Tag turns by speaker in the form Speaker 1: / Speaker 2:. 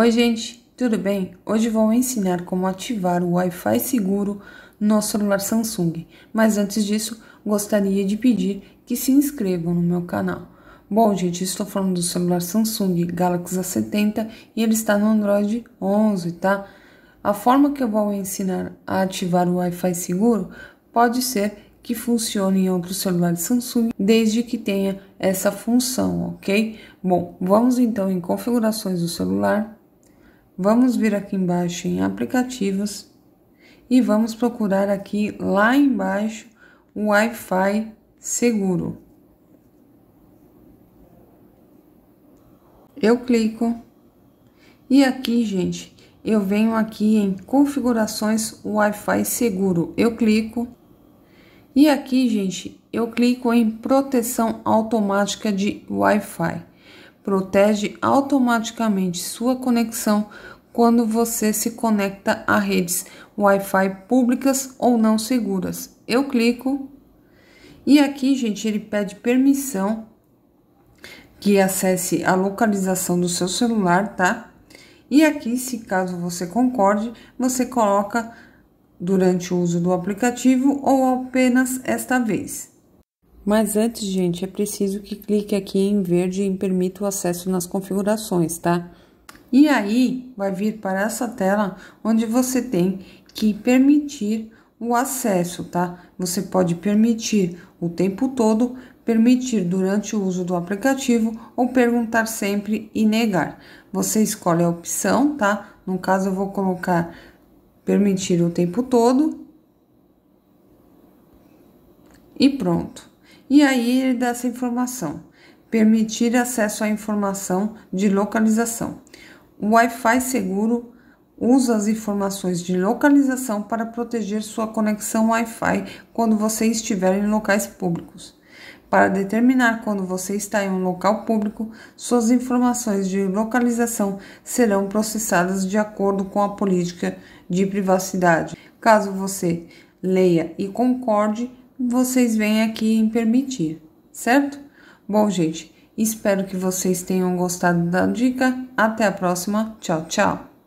Speaker 1: Oi, gente, tudo bem? Hoje vou ensinar como ativar o Wi-Fi seguro no celular Samsung, mas antes disso, gostaria de pedir que se inscrevam no meu canal. Bom, gente, estou falando do celular Samsung Galaxy A70 e ele está no Android 11, tá? A forma que eu vou ensinar a ativar o Wi-Fi seguro pode ser que funcione em outros celulares Samsung, desde que tenha essa função, ok? Bom, vamos então em configurações do celular. Vamos vir aqui embaixo em aplicativos e vamos procurar aqui lá embaixo o Wi-Fi seguro. Eu clico e aqui, gente, eu venho aqui em configurações Wi-Fi seguro. Eu clico e aqui, gente, eu clico em proteção automática de Wi-Fi. Protege automaticamente sua conexão quando você se conecta a redes Wi-Fi públicas ou não seguras. Eu clico e aqui, gente, ele pede permissão que acesse a localização do seu celular, tá? E aqui, se caso você concorde, você coloca durante o uso do aplicativo ou apenas esta vez. Mas antes, gente, é preciso que clique aqui em verde e permita o acesso nas configurações, tá? E aí vai vir para essa tela onde você tem que permitir o acesso, tá? Você pode permitir o tempo todo, permitir durante o uso do aplicativo ou perguntar sempre e negar. Você escolhe a opção, tá? No caso, eu vou colocar permitir o tempo todo e pronto. E aí ele dá essa informação: permitir acesso à informação de localização. O Wi-Fi seguro usa as informações de localização para proteger sua conexão Wi-Fi quando você estiver em locais públicos. Para determinar quando você está em um local público, suas informações de localização serão processadas de acordo com a política de privacidade. Caso você leia e concorde, vocês vêm aqui em permitir, certo? Bom, gente, Espero que vocês tenham gostado da dica. Até a próxima. Tchau, tchau.